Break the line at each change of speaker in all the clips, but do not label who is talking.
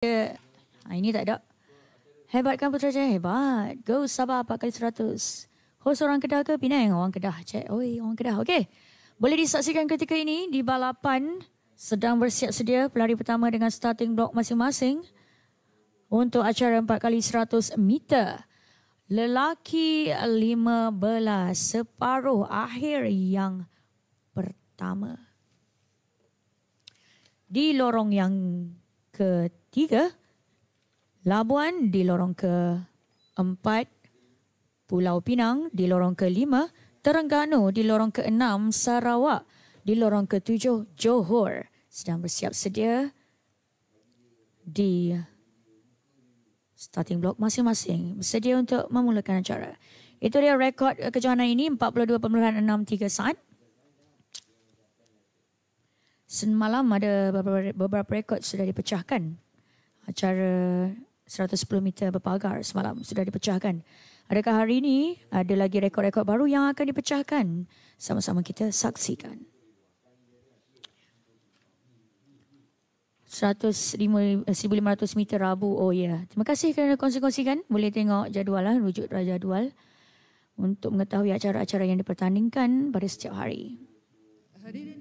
Ha, ini tak ada. hebat kan Putrajaya hebat. Go Sabah 4 kali 100. Host orang Kedah ke Penang? Orang Kedah. Cek. Oi, orang Kedah. Okey. Boleh disaksikan ketika ini di balapan sedang bersiap sedia pelari pertama dengan starting block masing-masing untuk acara 4 kali 100 meter. Lelaki 15 separuh akhir yang pertama. Di lorong yang ke Tiga. Labuan di lorong ke empat. Pulau Pinang di lorong ke lima. Terengganu di lorong ke enam. Sarawak di lorong ke tujuh. Johor sedang bersiap sedia di starting block masing-masing. Bersedia untuk memulakan acara. Itu dia rekod kejohanan ini 42.63 saat. Semalam ada beberapa, beberapa rekod sudah dipecahkan acara 110 meter berpagar semalam sudah dipecahkan. Adakah hari ini ada lagi rekod-rekod baru yang akan dipecahkan? Sama-sama kita saksikan. 1500 eh, meter Rabu. Oh ya. Yeah. Terima kasih kerana kongsi-kongsikan. Boleh tengok jadual lah, rujuk jadual untuk mengetahui acara-acara yang dipertandingkan pada setiap hari.
Hadirin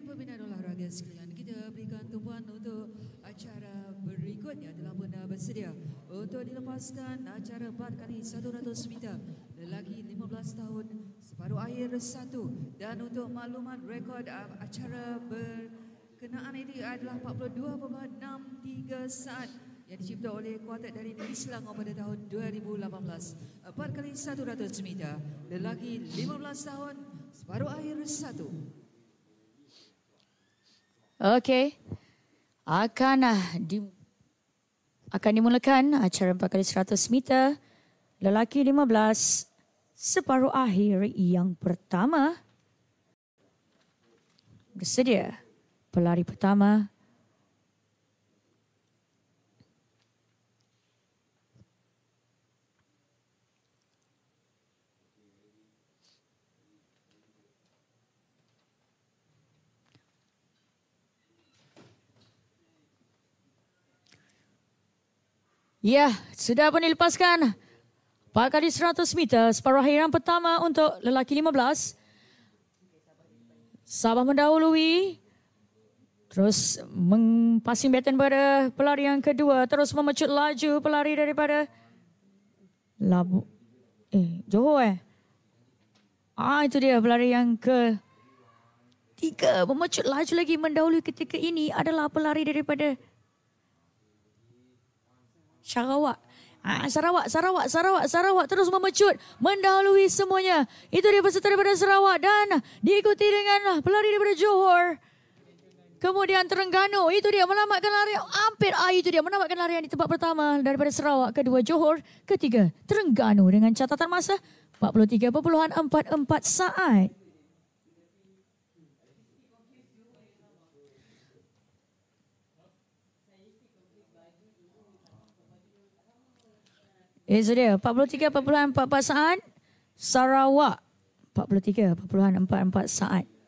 berikutnya telah pun uh, bersedia untuk dilepaskan acara bar kali 100 meter lelaki 15 tahun separuh air satu dan untuk maklumat rekod uh, acara berkenaan ini adalah 42.63 saat yang dicipta oleh kuartet dari Negeri Selangor pada tahun 2018. Bar kali 100 meter lelaki 15 tahun separuh air satu.
Okey. Akan dimulakan akan dimulakan acara 4 kali 100 meter lelaki 15 separuh akhir yang pertama bersedia pelari pertama Ya, sudah pun dilepaskan. Pakar di 100 meter, separuh akhiran pertama untuk lelaki 15. Sabah mendahului. Terus mempassing baton pada pelari yang kedua. Terus memecut laju pelari daripada Labu. Eh, Johor eh. Ah, itu dia pelari yang ke tiga. Memecut laju lagi mendahului ketika ini adalah pelari daripada Sarawak. Ha, Sarawak, Sarawak, Sarawak, Sarawak terus memecut mendahului semuanya. Itu dia peserta daripada Sarawak dan diikuti dengan pelari daripada Johor. Kemudian Terengganu, itu dia melamatkan larian. Hampir ah, itu dia melamatkan larian di tempat pertama daripada Sarawak. Kedua Johor, ketiga Terengganu dengan catatan masa 43.44 saat. Eh, itu dia. 43.44 saat. Sarawak. 43.44 saat.